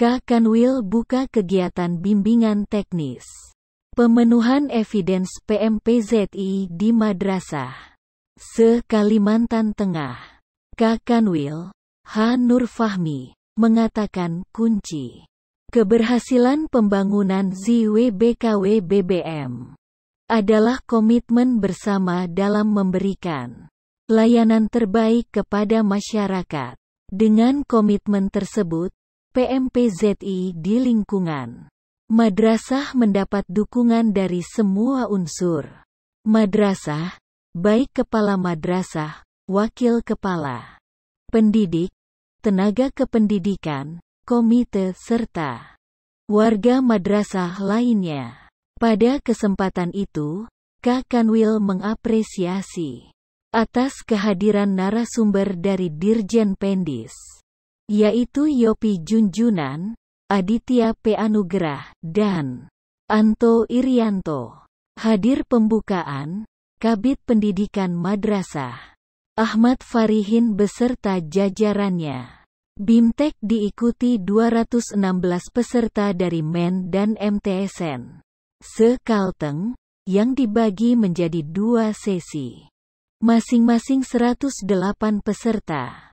Maka Kanwil buka kegiatan bimbingan teknis. Pemenuhan evidens PMPZI di Madrasah. Se Kalimantan Tengah. Kakanwil, H. Nur Fahmi, mengatakan kunci. Keberhasilan pembangunan ZWBKW BBM adalah komitmen bersama dalam memberikan layanan terbaik kepada masyarakat. Dengan komitmen tersebut, PMPZI di lingkungan. Madrasah mendapat dukungan dari semua unsur. Madrasah, baik kepala madrasah, wakil kepala, pendidik, tenaga kependidikan, komite serta warga madrasah lainnya. Pada kesempatan itu, Kakanwil mengapresiasi atas kehadiran narasumber dari Dirjen Pendis yaitu Yopi Junjunan, Aditya P. Anugrah, dan Anto Irianto. Hadir pembukaan, Kabit Pendidikan Madrasah, Ahmad Farihin beserta jajarannya. BIMTEK diikuti 216 peserta dari MEN dan MTSN. Sekalteng, yang dibagi menjadi dua sesi. Masing-masing 108 peserta.